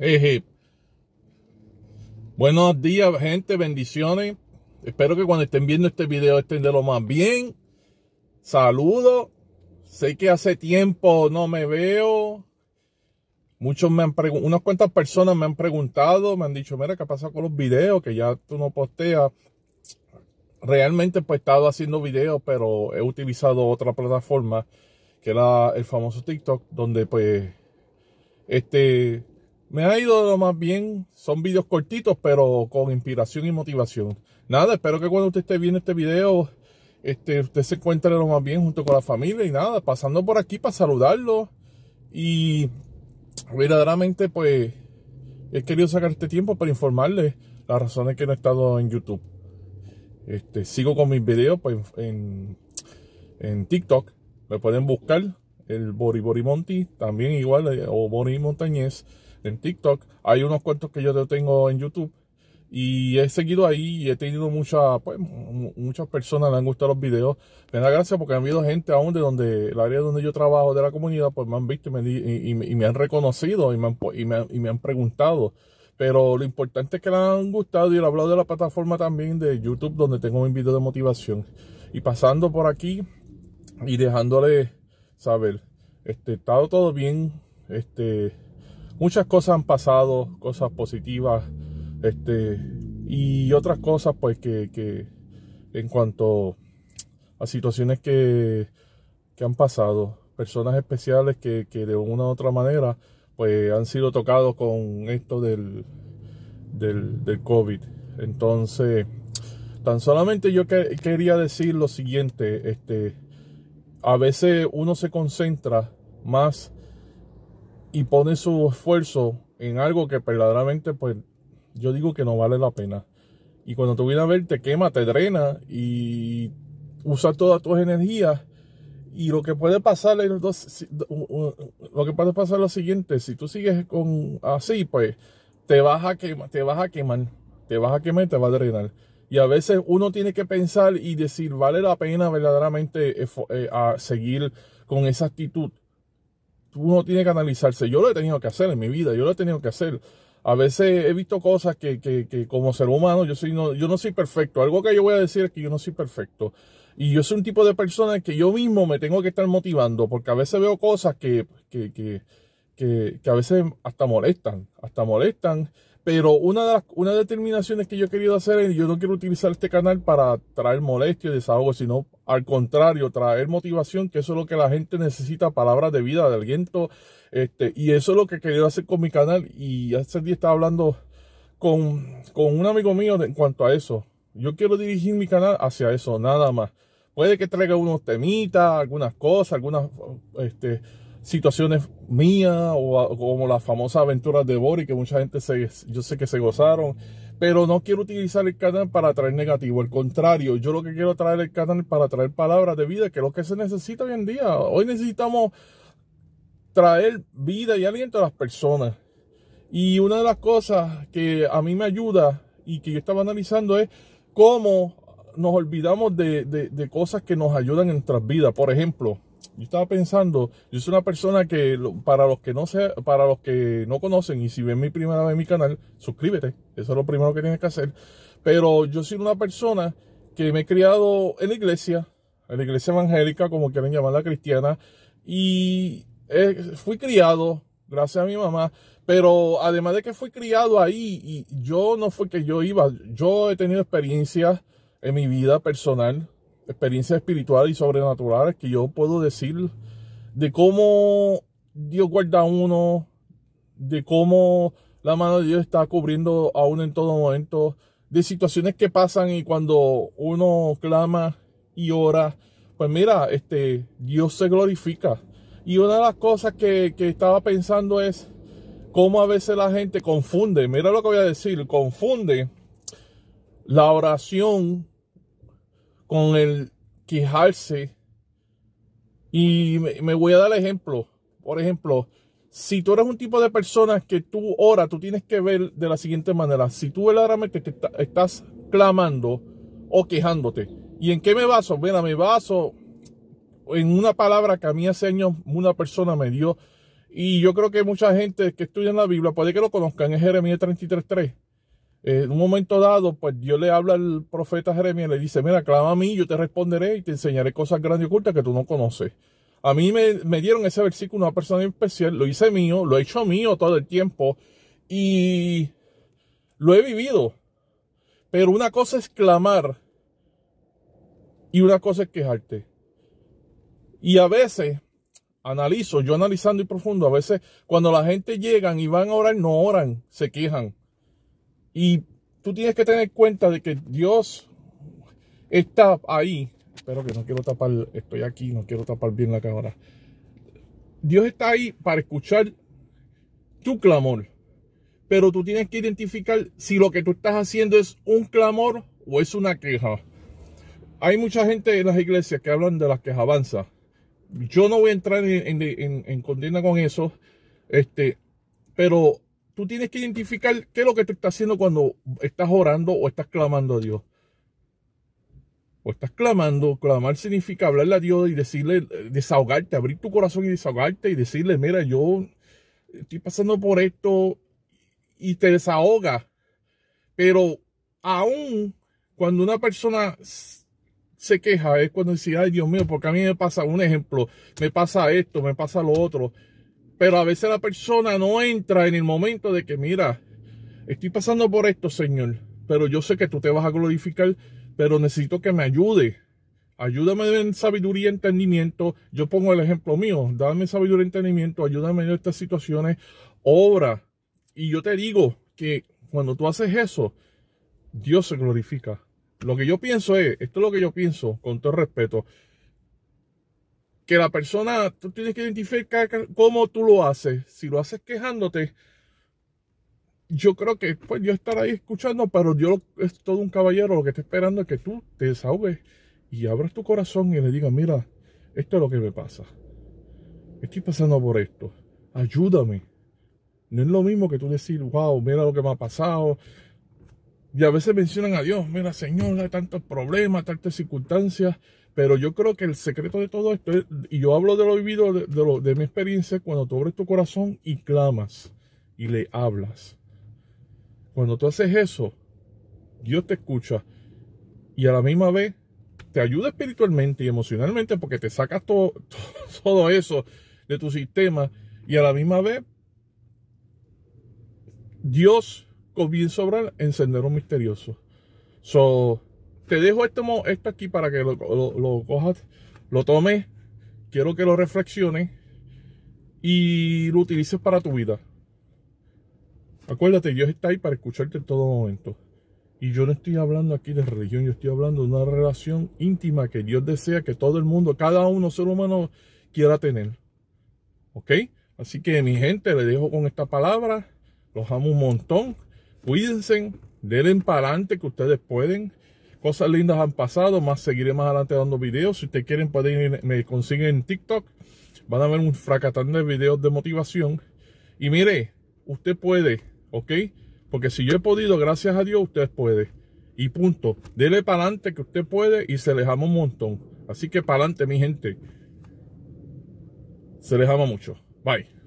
Hey, Buenos días, gente. Bendiciones. Espero que cuando estén viendo este video estén de lo más bien. Saludos. Sé que hace tiempo no me veo. Muchos me han preguntado, unas cuantas personas me han preguntado, me han dicho, mira, ¿qué pasa con los videos? Que ya tú no posteas. Realmente pues he estado haciendo videos, pero he utilizado otra plataforma, que era el famoso TikTok, donde pues este me ha ido lo más bien. Son videos cortitos, pero con inspiración y motivación. Nada, espero que cuando usted esté viendo este video, este, usted se encuentre lo más bien junto con la familia y nada, pasando por aquí para saludarlo. Y verdaderamente, pues, he querido sacar este tiempo para informarles las razones que no he estado en YouTube. Este, sigo con mis videos pues, en, en TikTok. Me pueden buscar el Bori Bori Monti, también igual, eh, o Bori Montañez en TikTok. Hay unos cuentos que yo tengo en YouTube. Y he seguido ahí y he tenido muchas, pues, muchas personas le han gustado los videos. Me da gracia porque han habido gente aún de donde, el área donde yo trabajo, de la comunidad, pues me han visto y me, han reconocido y me han, preguntado. Pero lo importante es que le han gustado y le he hablado de la plataforma también de YouTube donde tengo un video de motivación. Y pasando por aquí y dejándole saber, este, estado todo bien, este, muchas cosas han pasado, cosas positivas, este, y otras cosas pues que, que en cuanto a situaciones que, han pasado, personas especiales que, que, de una u otra manera pues han sido tocados con esto del, del, del COVID. Entonces, tan solamente yo que, quería decir lo siguiente, este, a veces uno se concentra más y pone su esfuerzo en algo que verdaderamente, pues, yo digo que no vale la pena. Y cuando tu vienes a ver, te quema, te drena y usa todas tus energías. Y lo que puede pasar es lo siguiente, si tú sigues con así, pues te vas a quemar, te vas a quemar, te vas a quemar, te vas a drenar. Y a veces uno tiene que pensar y decir, vale la pena verdaderamente eh, eh, a seguir con esa actitud uno tiene que analizarse. Yo lo he tenido que hacer en mi vida, yo lo he tenido que hacer. A veces he visto cosas que, como ser humano yo, soy, no, yo no soy perfecto. Algo que yo voy a decir es que yo no soy perfecto. Y yo soy un tipo de persona que yo mismo me tengo que estar motivando porque a veces veo cosas que, que a veces hasta molestan, hasta molestan. Pero una de las una determinaciones que yo he querido hacer es, yo no quiero utilizar este canal para traer molestia y desahogo, sino al contrario, traer motivación, que eso es lo que la gente necesita, palabras de vida, de aliento. Este, y eso es lo que he querido hacer con mi canal. Y hace día estaba hablando con, un amigo mío en cuanto a eso. Yo quiero dirigir mi canal hacia eso, nada más. Puede que traiga unos temitas, algunas cosas, algunas... Este, situaciones mías o, como las famosas aventuras de Bori que mucha gente se, yo sé que se gozaron. Pero no quiero utilizar el canal para traer negativo. Al contrario, yo lo que quiero traer el canal para traer palabras de vida, que es lo que se necesita hoy en día. Hoy necesitamos traer vida y aliento a las personas. Y una de las cosas que a mí me ayuda y que yo estaba analizando es cómo nos olvidamos de, de cosas que nos ayudan en nuestras vidas. Por ejemplo, yo estaba pensando, yo soy una persona que para los que no se, para los que no conocen y si ven mi primera vez en mi canal, suscríbete. Eso es lo primero que tienes que hacer. Pero yo soy una persona que me he criado en la iglesia, en la iglesia evangélica, como quieren llamarla cristiana, y eh, fui criado gracias a mi mamá. Pero además de que fui criado ahí, y yo no fue que yo iba, yo he tenido experiencias en mi vida personal experiencias espirituales y sobrenaturales que yo puedo decir de cómo Dios guarda a uno, de cómo la mano de Dios está cubriendo a uno en todo momento, de situaciones que pasan y cuando uno clama y ora, pues mira, este, Dios se glorifica. Y una de las cosas que, que estaba pensando es cómo a veces la gente confunde, mira lo que voy a decir, confunde la oración con el quejarse. Y me, voy a dar ejemplo. Por ejemplo, si tú eres un tipo de persona que tú ora, tú tienes que ver de la siguiente manera. Si tú verdaderamente te estás clamando o quejándote. ¿Y en qué me baso? Mira, me baso en una palabra que a mí hace años una persona me dio. Y yo creo que mucha gente que estudia en la Biblia puede que lo conozcan, es Jeremías 33.3. Eh, en un momento dado, pues yo le habla al profeta Jeremías, le dice, mira, clama a mí, yo te responderé y te enseñaré cosas grandes y ocultas que tú no conoces. A mí me, dieron ese versículo una persona especial, lo hice mío, lo he hecho mío todo el tiempo y lo he vivido. Pero una cosa es clamar y una cosa es quejarte. Y a veces analizo, yo analizando y profundo, a veces cuando la gente llegan y van a orar, no oran, se quejan. Y tú tienes que tener cuenta de que Dios está ahí. Espero que no quiero tapar, estoy aquí, no quiero tapar bien la cámara. Dios está ahí para escuchar tu clamor. Pero tú tienes que identificar si lo que tú estás haciendo es un clamor o es una queja. Hay mucha gente en las iglesias que hablan de las quejas avanza. Yo no voy a entrar en, condena con eso. Este, pero tú tienes que identificar qué es lo que te está haciendo cuando estás orando o estás clamando a Dios. O estás clamando, clamar significa hablarle a Dios y decirle, desahogarte, abrir tu corazón y desahogarte y decirle, mira, yo estoy pasando por esto y te desahoga. Pero aún cuando una persona se queja es cuando dice, ay Dios mío, porque a mí me pasa un ejemplo, me pasa esto, me pasa lo otro. Pero a veces la persona no entra en el momento de que, mira, estoy pasando por esto, Señor, pero yo sé que tú te vas a glorificar, pero necesito que me ayude. Ayúdame en sabiduría y entendimiento. Yo pongo el ejemplo mío. Dame sabiduría y entendimiento. Ayúdame en estas situaciones. Obra. Y yo te digo que cuando tú haces eso, Dios se glorifica. Lo que yo pienso es, esto es lo que yo pienso, con todo respeto que la persona, tú tienes que identificar cómo tú lo haces. Si lo haces quejándote, yo creo que pues yo estar ahí escuchando, pero yo es todo un caballero lo que está esperando es que tú te desahogues y abras tu corazón y le digas, mira, esto es lo que me pasa. Estoy pasando por esto. Ayúdame. No es lo mismo que tú decir, wow, mira lo que me ha pasado, y a veces mencionan a Dios, mira Señor, hay tantos problemas, tantas circunstancias, pero yo creo que el secreto de todo esto, y yo hablo de lo vivido, de, mi experiencia, cuando tú abres tu corazón y clamas y le hablas. Cuando tú haces eso, Dios te escucha y a la misma vez te ayuda espiritualmente y emocionalmente porque te sacas todo, todo eso de tu sistema y a la misma vez Dios bien sobrar, el en Sendero misterioso So, te dejo este esto aquí para que lo, cojas, lo tomes, quiero que lo reflexiones y lo utilices para tu vida. Acuérdate, Dios está ahí para escucharte en todo momento. Y yo no estoy hablando aquí de religión, yo estoy hablando de una relación íntima que Dios desea que todo el mundo, cada uno, ser humano, quiera tener. ¿Ok? Así que mi gente, le dejo con esta palabra. Los amo un montón. Cuídense, denle para adelante que ustedes pueden. Cosas lindas han pasado, más seguiré más adelante dando videos. Si ustedes quieren, pueden me consiguen en TikTok. Van a ver un fracatán de videos de motivación. Y mire, usted puede, ¿ok? Porque si yo he podido, gracias a Dios, usted puede. Y punto. Dele para adelante que usted puede y se les ama un montón. Así que para adelante, mi gente. Se les ama mucho. Bye.